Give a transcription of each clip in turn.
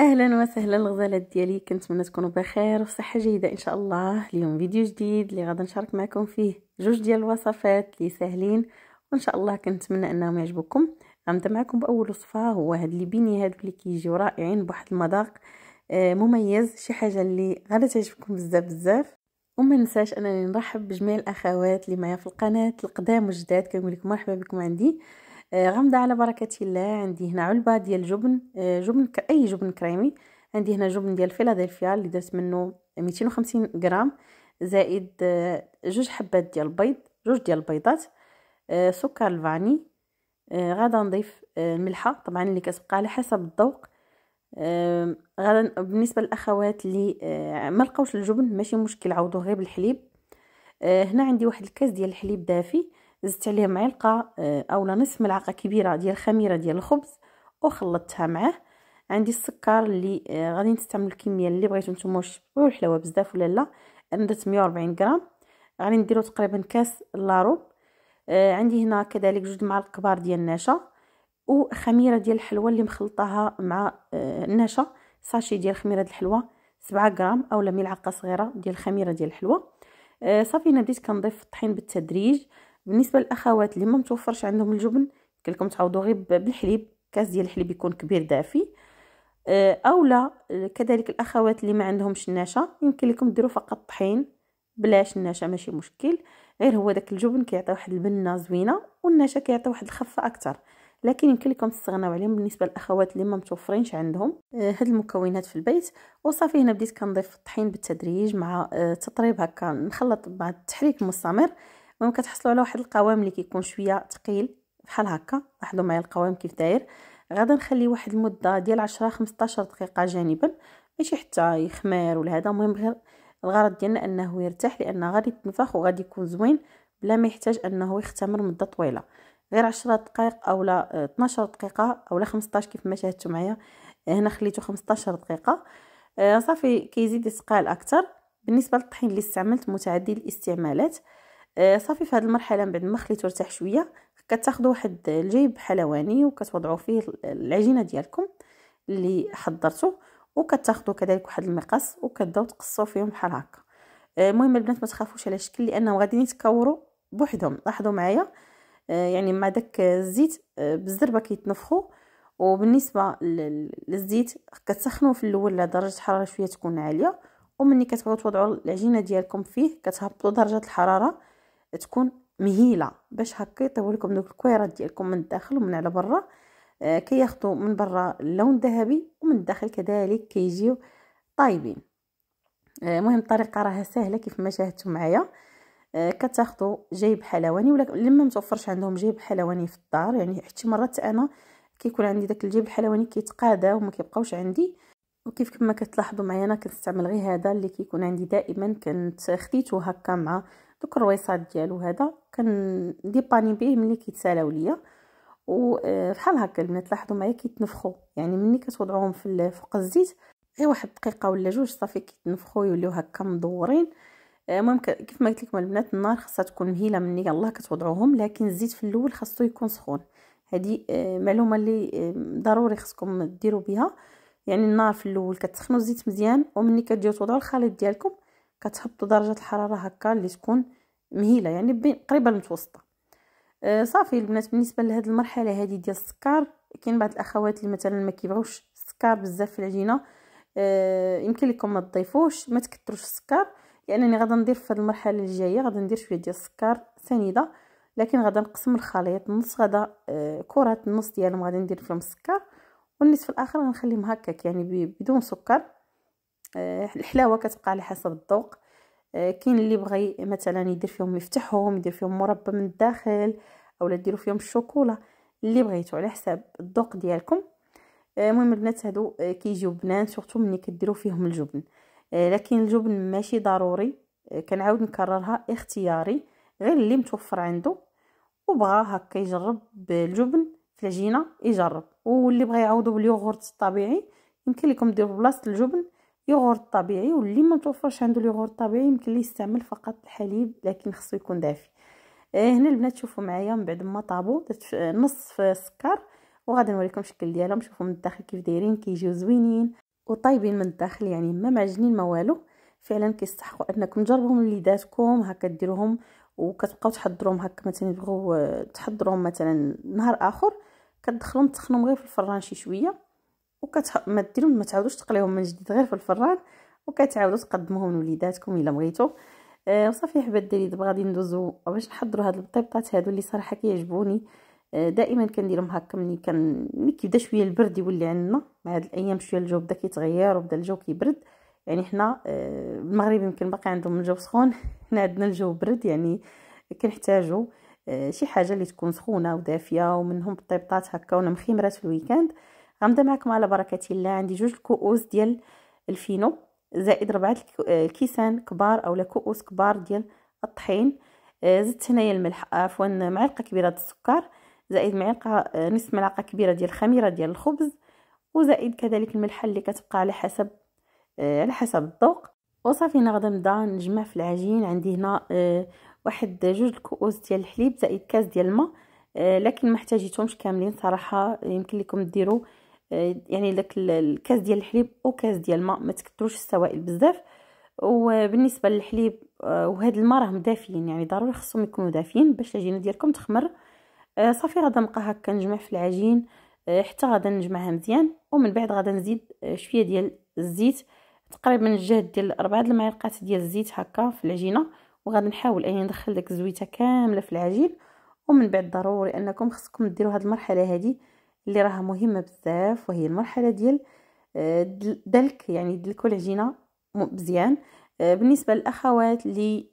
اهلا وسهلا الغزالات ديالي كنتمنى تكونوا بخير وصحه جيده ان شاء الله اليوم فيديو جديد اللي غادي نشارك معكم فيه جوج ديال الوصفات اللي ساهلين وان شاء الله كنتمنى انهم يعجبوكم غنبدا معكم باول وصفه هو هاد لي بيني هادو اللي كيجيو رائعين بواحد المذاق آه، مميز شي حاجه اللي غادي تعجبكم بزاف بزاف وما ننساش انني نرحب بجميع الاخوات اللي معايا في القناه القدام والجداد كنقول لكم مرحبا بكم عندي آه، غمضة على بركه الله عندي هنا علبه ديال جبن آه، جبن اي جبن كريمي عندي هنا جبن ديال فيلادلفيا اللي درت منه 250 غرام زائد آه، جوج حبات ديال البيض جوج ديال البيضات سكر الفاني غادا نضيف الملحه طبعا اللي كتبقى على حسب الذوق غادا بالنسبه للاخوات اللي ملقاوش الجبن ماشي مشكل عوضوه غير بالحليب هنا عندي واحد الكاس ديال الحليب دافي زدت عليه معلقه آه، اولا نصف ملعقه كبيره ديال الخميره ديال الخبز وخلطتها معاه عندي السكر اللي آه، غادي نستعمل الكميه اللي بغيتو نتوما واش تبغيو بزاف ولا لا انا درت 140 غرام غادي نديرو تقريبا كاس لاروب آه، عندي هنا كذلك جوج معالق كبار ديال النشا وخميره ديال الحلوى اللي مخلطاها مع النشا ساشي ديال خميره الحلوى 7 غرام اولا ملعقه صغيره ديال الخميره ديال الحلوى صافي انا بديت كنضيف الطحين بالتدريج بالنسبه للاخوات اللي ما متوفرش عندهم الجبن يمكن تعوضوا غير بالحليب كاس ديال الحليب يكون كبير دافي اولا آه، آه، كذلك الاخوات اللي ما عندهمش النشا يمكن لكم ديروا فقط طحين بلاش النشا ماشي مشكل غير هو داك الجبن كيعطي واحد البنه زوينه والنشا كيعطي واحد الخفه اكثر لكن يمكن لكم تستغناو عليهم بالنسبه للاخوات اللي ما متوفرينش عندهم آه، هاد المكونات في البيت وصافي هنا بديت كنضيف الطحين بالتدريج مع تطريب هكا نخلط مع التحريك المستمر المهم كتحصلوا على واحد القوام اللي كيكون شويه ثقيل بحال هكا لاحظوا معايا القوام كيف داير غادي نخلي واحد المده ديال 10 15 دقيقه جانبا ماشي حتى يخمر ولا هذا المهم غير الغرض ديالنا انه يرتاح لان غادي يتنفخ وغادي يكون زوين بلا ما يحتاج انه يختمر مده طويله غير 10 دقائق اولا 12 دقيقه اولا 15 كيف ما شاهدتوا معايا هنا خليته 15 دقيقه آه، صافي كيزيد يتقال اكثر بالنسبه للطحين اللي استعملت متعدد الاستعمالات آه، صافي في هذه المرحله من بعد ما خليته يرتاح شويه كتاخذوا واحد الجيب حلواني وكتوضعوا فيه العجينه ديالكم اللي حضرته وكتاخذوا كذلك واحد المقص وكتبداو تقصوا فيهم بحال هكا آه، المهم البنات ما تخافوش على الشكل لانهم غاديين يتكوروا بوحدهم لاحظوا معايا آه، يعني مع داك الزيت بالزربه كيتنفخوا وبالنسبه للزيت كتسخنوه في الاول لدرجه حراره شويه تكون عاليه ومني كتبغيو توضعوا العجينه ديالكم فيه كتهبطوا درجه الحراره تكون مهيله باش هكا يطيبوا لكم دوك الكويرات ديالكم من الداخل ومن على برا آه كياخذوا من برا اللون الذهبي ومن الداخل كذلك كيجيو طايبين المهم آه، الطريقه راها سهله كيف ما شاهدتوا معايا آه كتاخذوا جيب حلواني ولا لما متوفرش عندهم جيب حلواني في الدار يعني حتى مرات انا كيكون عندي داك الجيب الحلواني كيتقادى وما كيبقاوش عندي وكيف كما كتلاحظوا معايا انا كنستعمل غير هذا اللي كيكون عندي دائما كنت خديته هكا مع دوك الرويصات ديالو هذا كنديباني به ملي كيتسالاو ليا وبحال آه، هكا البنات لاحظوا معايا كيتنفخوا يعني ملي كتوضعوهم في فوق الزيت غير واحد الدقيقه ولا جوج صافي كيتنفخوا يوليو هكا مدورين آه، المهم كيف ما قلت لكم البنات النار خاصها تكون مهيله مني يلاه كتوضعوهم لكن الزيت في الاول خاصو يكون سخون هذه آه، معلومه اللي ضروري خصكم ديروا بها يعني النار في الاول كتسخنوا الزيت مزيان ومني كتجيو توضعوا الخليط ديالكم كتهبطوا درجه الحراره هكا اللي تكون مهيله يعني قريبه المتوسطه آه صافي البنات بالنسبه لهاد المرحله هذه ديال السكر كاين بعض الاخوات اللي مثلا ما كيبغوش السكر بزاف في العجينه آه يمكن لكم ما تضيفوش ما تكثروش السكر لانني غادي ندير في هاد المرحله الجايه غادي ندير شويه ديال السكر سنيده لكن غادي نقسم الخليط نص غدا آه كرات النص ديالهم غادي ندير فيهم السكر والنصف الاخر غنخليهم هكاك يعني بدون سكر آه، الحلاوه كتبقى على حسب الذوق آه، كاين اللي بغى مثلا يدير فيهم يفتحهم يدير فيهم مربى من الداخل اولا ديروا فيهم الشوكولا اللي بغيتو على حساب الذوق ديالكم آه، المهم البنات هادو كيجيو بنان سورتو ملي كديروا فيهم الجبن لكن الجبن ماشي ضروري كنعاود نكررها اختياري غير اللي متوفر عنده وبغى هكا يجرب بالجبن في العجينه يجرب واللي بغى يعوضو باليوغورت الطبيعي يمكن لكم ديروا بلاصه الجبن يوغورت طبيعي واللي ما متوفرش عنده اليوغورت الطبيعي يمكن ليه يستعمل فقط الحليب لكن خصو يكون دافي آه هنا البنات شوفوا معايا من بعد ما طابو آه، نصف سكر وغادي نوريكم الشكل ديالهم شوفوا من الداخل كيف دايرين كيجيو زوينين وطايبين من الداخل يعني ما معجنين ما والو فعلا كيستحقوا انكم تجربوهم لوليداتكم هكا ديروهم وكتبقاو تحضروهم هكا مثلا بغاو آه، تحضروهم مثلا نهار اخر كتدخلوهم تسخنهم غير في الفران شي شويه وما ما ديرهم ما تعاودوش تقليوهم من جديد غير في الفران وكتعاودوا تقدموهم لوليداتكم الا بغيتو آه حبات ديري دابا غادي ندوزو باش نحضروا هاد البطيبطات هادو اللي صراحه كيعجبوني آه دائما كنديرهم هكا ملي كان ملي كيبدا شويه البرد يولي عندنا مع هاد الايام شويه الجو بدا كيتغير وبدا الجو كيبرد يعني حنا آه المغرب يمكن باقي عندهم الجو سخون حنا عندنا الجو برد يعني كنحتاجو آه، شي حاجه اللي تكون سخونه ودافيه ومنهم بطيبطات هكا ونا مخيمرات في الويكاند غنبدا معكم على بركه الله عندي جوج كؤوس ديال الفينو زائد ربعه آه، الكيسان كبار اولا كؤوس كبار ديال الطحين آه، زدت هنايا الملح عفوا معلقه كبيره ديال السكر زائد معلقه آه، نصف ملعقه كبيره ديال الخميره ديال الخبز وزائد كذلك الملحه اللي كتبقى على حسب على حسب الذوق وصافي انا نبدا نجمع في العجين عندي هنا واحد جوج الكؤوس ديال الحليب زائد كاس ديال الماء لكن ما احتاجيتهمش كاملين صراحه يمكن لكم ديروا يعني داك الكاس ديال الحليب وكاس ديال الماء ما تكثروش السوائل بزاف وبالنسبه للحليب آه، وهاد الماء راهم دافيين يعني ضروري خصهم يكونوا دافيين باش العجينه ديالكم تخمر آه، صافي غادا نبقى هكا نجمع في العجين آه، حتى غادا نجمعها مزيان ومن بعد غادا نزيد شويه ديال الزيت تقريبا الجهد ديال 4 المعالقات ديال الزيت هكا في العجينه وغادي نحاول اني ندخل داك الزويته كامله في العجين ومن بعد ضروري انكم خصكم ديروا هاد المرحله هادي اللي راها مهمه بزاف وهي المرحله ديال آه، دلك يعني دلكو العجينه مزيان آه، بالنسبه للاخوات اللي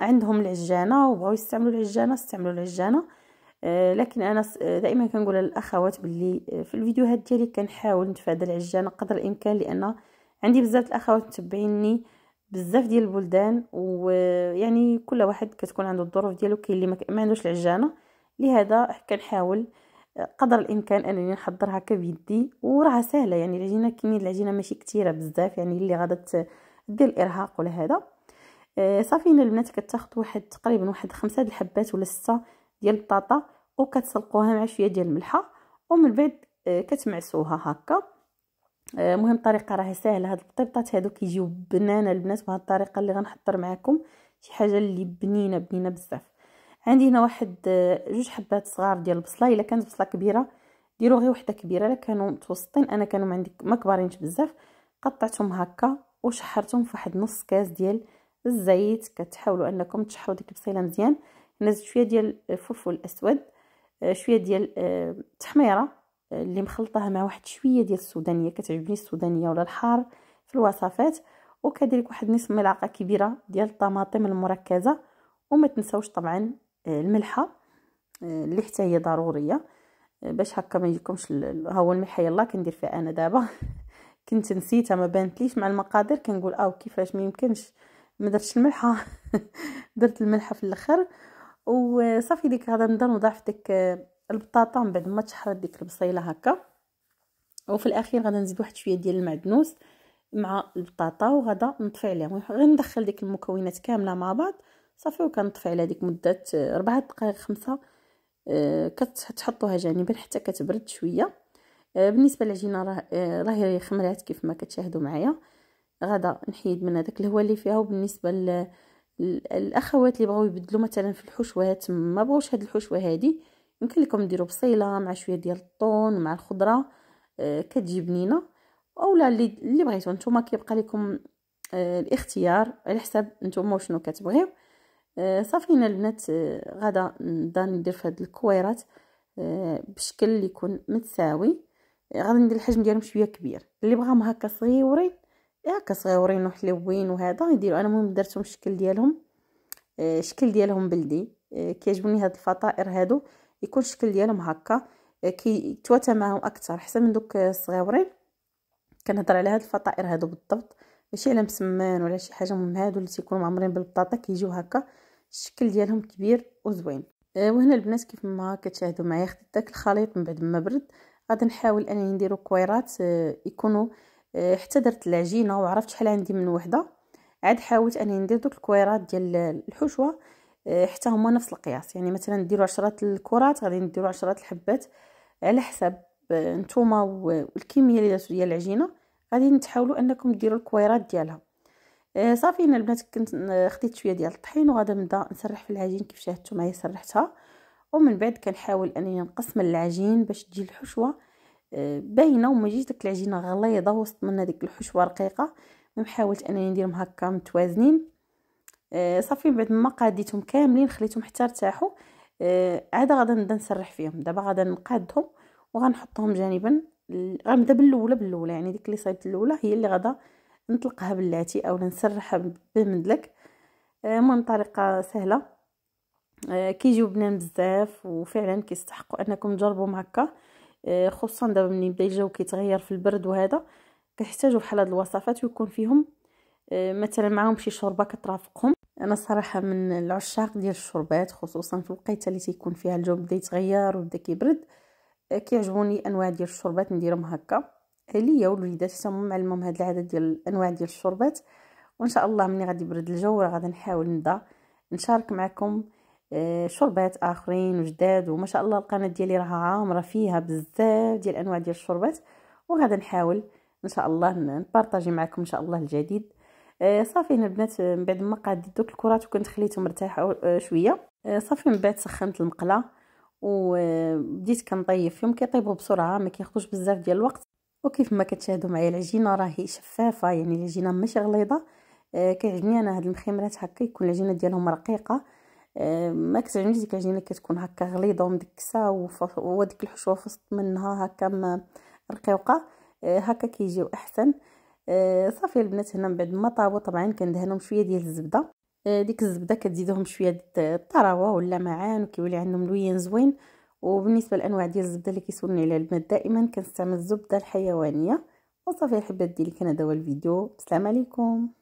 عندهم العجانه وبغاو يستعملوا العجانه استعملوا العجانه آه، لكن انا دائما كنقول للاخوات باللي في الفيديوهات ديالي كنحاول نتفادى العجانه قدر الامكان لان عندي بزاف الاخوات متبعيني بزاف ديال البلدان ويعني كل واحد كتكون عنده الظروف ديالو كاين اللي ما عندوش العجانه لهذا كنحاول قدر الامكان انني نحضرها كبيدي وراها سهله يعني العجينه كميه العجينه ماشي كثيره بزاف يعني اللي غادا دير الارهاق ولا هذا آه، صافي هنا البنات كتاخذ واحد تقريبا واحد خمسة د الحبات ولا سته ديال البطاطا وكتسلقوها مع شويه ديال الملحه ومن بعد آه، كتمعسوها هكا المهم آه، الطريقه راه سهله هاد البطيبطات هادو كيجيو بنانه البنات بهاد الطريقه اللي غنحضر معكم شي حاجه اللي بنينه بنينه بزاف عندي هنا واحد آه، جوج حبات صغار ديال البصله الا كانت بصله كبيره ديروا غير وحده كبيره الا كانوا متوسطين انا كانوا ما عندي ما كبارينش بزاف قطعتهم هكا وشحرتهم في واحد نص كاس ديال الزيت كتحاولوا انكم تشحروا ديك البصيله مزيان هنا زدت شويه ديال الفلفل الاسود آه، شويه ديال التحميره آه، اللي مخلطاها مع واحد شويه ديال السودانيه كتعجبني السودانيه ولا الحار في الوصفات وكذلك واحد نصف ملعقه كبيره ديال الطماطم المركزه وما تنساوش طبعا الملحه اللي حتى هي ضروريه باش هكا ما يجيكمش ها هو الملحه يلا كندير فيها انا دابا كنت نسيتها ما بانتليش مع المقادير كنقول او كيفاش ما يمكنش ما درتش الملحه درت الملحه في الاخر وصافي ديك غادا نبدا نضعف ديك البطاطا من بعد ما تحرد ديك البصيله هكا وفي الاخير غادا نزيد واحد شويه ديال المعدنوس مع البطاطا وغادا نطفي عليهم غندخل ديك المكونات كامله مع بعض صافي وكنطفي على هذيك مده 4 دقائق 5 آه، كتحطوها جانبا حتى كتبرد شويه آه، بالنسبه للعجينه راه آه، راهي خمرات كيف ما كتشاهدوا معايا غدا نحيد من هذاك الهواء اللي فيها وبالنسبه الاخوات اللي بغاو يبدلوا مثلا في الحشوات ما بغوش هاد الحشوه هادي يمكن لكم ديروا بصيله مع شويه ديال الطون مع الخضره كتجي بنينه اولا اللي اللي بغيتو نتوما كيبقى لكم الاختيار على حساب نتوما شنو كتبغيو صافي هنا البنات آه، غادا نبدا ندير في هاد الكويرات آه، بشكل اللي يكون متساوي غادي ندير الحجم ديالهم شويه كبير اللي بغاهم هكا صغيورين هكا صغيورين وحلوين وهذا يديروا انا المهم درتهم الشكل ديالهم الشكل آه، ديالهم بلدي كيعجبوني هاد الفطائر هادو يكون الشكل ديالهم هكا كيتواتى معاهم اكثر حسن من دوك الصغيورين كنهضر على هاد الفطائر هادو بالضبط ماشي على مسمان ولا شي حاجه من هادو اللي تيكونوا معمرين بالبطاطا كيجيو هكا الشكل ديالهم كبير وزوين آه، وهنا البنات كيف ما كتشاهدوا معايا خديت داك الخليط من بعد ما برد غادي نحاول انني نديرو كويرات آه، يكونوا آه، حتى درت العجينه وعرفت شحال عندي من وحده عاد حاولت انني ندير دوك الكويرات ديال الحشوه حتى هما نفس القياس يعني مثلا نديرو عشرة الكرات غادي نديرو عشرة الحبات على حسب نتوما والكميه اللي درتو ديال العجينه غادي نتحاولوا انكم ديروا الكويرات ديالها آه، صافي هنا البنات كنت آه، خديت شويه ديال الطحين وغادا نبدا نسرح في العجين كيف شاهدتوا معايا سرحتها ومن بعد كنحاول انني نقسم العجين باش تجي الحشوه آه، باينه وما تجيش ديك العجينه غليظه وسط منها ديك الحشوه رقيقه حاولت انني نديرهم هكا متوازنين صافي من بعد ما قاديتهم كاملين خليتهم حتى ارتاحوا عاد غادا نبدا نسرح فيهم دابا غادا نقادهم وغنحطهم جانبا غنبدا بالاولى بالاولى يعني ديك اللي صايبت الاولى هي اللي غادا نطلقها باللاتي اولا نسرحها بالمدلك آه، المهم طريقه سهله آه، كيجيو بنان بزاف وفعلا كيستحقوا انكم تجربوهم هكا آه، خصوصا دابا ملي بدا الجو كيتغير في البرد وهذا كيحتاجوا بحال هاد الوصفات ويكون فيهم مثلا معاهم شي شوربه كترافقهم انا صراحه من العشاق ديال الشربات خصوصا في الوقيته اللي تيكون فيها الجو بدا يتغير وبدا كيبرد كيعجبوني انواع ديال الشربات نديرهم هكا ليا ولوليداتي هما معلمهم هاد العدد ديال الانواع ديال الشربات وان شاء الله ملي غادي يبرد الجو راه غادي نحاول نبدا نشارك معكم آه، شربات اخرين وجداد وما شاء الله القناه ديالي راه عامره فيها بزاف ديال انواع ديال الشربات وغادي نحاول ان شاء الله نبارطاجي معكم ان شاء الله الجديد آه، صافي هنا البنات آه، من بعد ما قاديت دوك الكرات وكنت خليتهم مرتاحه شويه صافي من بعد سخنت المقله وبديت كنطيب فيهم كيطيبوا بسرعه ما كياخذوش بزاف ديال الوقت وكيف ما كتشاهدوا معايا العجينه راهي شفافه يعني العجينه ماشي غليظه آه كيعجبني انا هاد المخيمرات هكا يكون العجينه ديالهم رقيقه آه ما كتعجبنيش ديك العجينه كتكون هكا غليظه ومدكسه وديك الحشوه في وسط منها هكا رقيقه آه هكا كيجيو احسن آه صافي البنات هنا من بعد ما طابو طبعا كندهنهم شويه ديال الزبده آه ديك الزبده كتزيدهم شويه الطراوه ولا معان وكيولي عندهم لوين زوين وبالنسبه لانواع ديال الزبده اللي كيسولني على البنات دائما كنستعمل الزبده الحيوانيه وصافي الحبات ديالي كان هذا هو الفيديو السلام عليكم